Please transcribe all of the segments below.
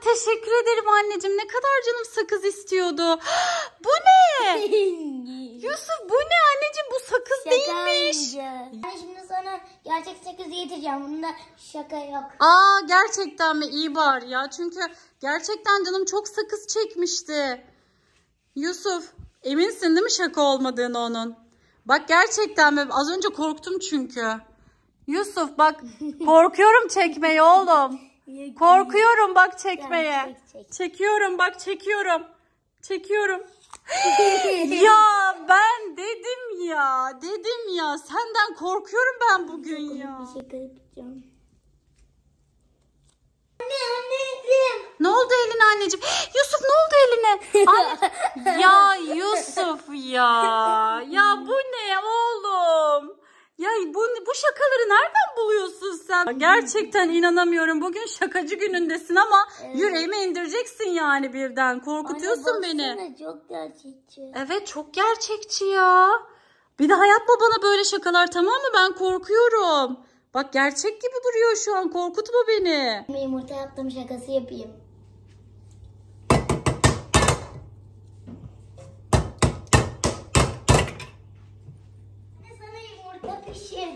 teşekkür ederim anneciğim. Ne kadar canım sakız istiyordu. bu ne? Yusuf bu ne anneciğim? Bu sakız şaka değilmiş. Amca. Ben şimdi sana gerçek sakız yedireceğim. Bunda şaka yok. Aa gerçekten mi? İyi var ya. Çünkü gerçekten canım çok sakız çekmişti. Yusuf eminsin değil mi şaka olmadığını onun? Bak gerçekten mi? Az önce korktum çünkü. Yusuf bak korkuyorum çekmeyi oğlum. Korkuyorum bak çekmeye. Çek, çek. Çekiyorum bak çekiyorum. Çekiyorum. ya ben dedim ya. Dedim ya. Senden korkuyorum ben bugün ya. Bir Anne anneciğim. Ne oldu eline anneciğim? Yusuf ne oldu eline? Ay, ya Yusuf ya. Ya bu ne oğlum? Ya bu, bu şakaları nerede? Gerçekten gerçekten inanamıyorum. Bugün şakacı günündesin ama evet. yüreğimi indireceksin yani birden. Korkutuyorsun Anne, beni. çok gerçekçi. Evet çok gerçekçi ya. Bir de yapma bana böyle şakalar tamam mı? Ben korkuyorum. Bak gerçek gibi duruyor şu an. Korkutma beni. Yumurta yaptım şakası yapayım.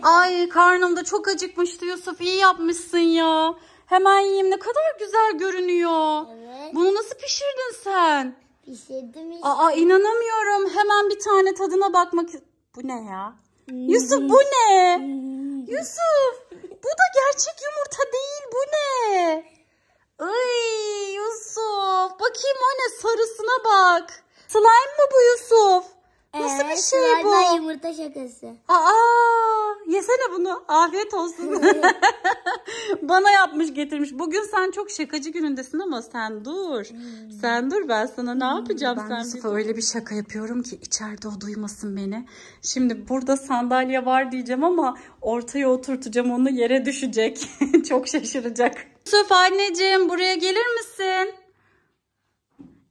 Ay karnımda çok acıkmıştı Yusuf. İyi yapmışsın ya. Hemen yiyeyim. Ne kadar güzel görünüyor. Evet. Bunu nasıl pişirdin sen? Pişirdim işte. Aa inanamıyorum. Hemen bir tane tadına bakmak. Bu ne ya? Yusuf bu ne? Yusuf bu da gerçek yumurta değil. Bu ne? Ay Yusuf bakayım o ne sarısına bak. Slime mı bu Yusuf? Nasıl bir ee, şey bu? yumurta şakası. Aa, yesene bunu. Afiyet olsun. Bana yapmış getirmiş. Bugün sen çok şakacı günündesin ama sen dur. Hmm. Sen dur ben sana ne hmm, yapacağım ben sen? Ben öyle bir şaka yapıyorum ki içeride o duymasın beni. Şimdi hmm. burada sandalye var diyeceğim ama ortaya oturtacağım onu yere düşecek. çok şaşıracak. Mustafa anneciğim buraya gelir misin?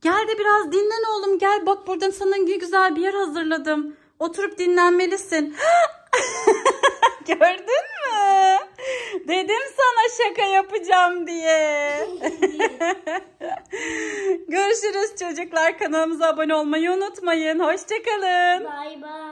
Gel de biraz dinlen oğlum gel bak buradan sana güzel bir yer hazırladım. Oturup dinlenmelisin. Gördün mü? Dedim sana şaka yapacağım diye. Görüşürüz çocuklar. Kanalımıza abone olmayı unutmayın. Hoşçakalın. Bay bay.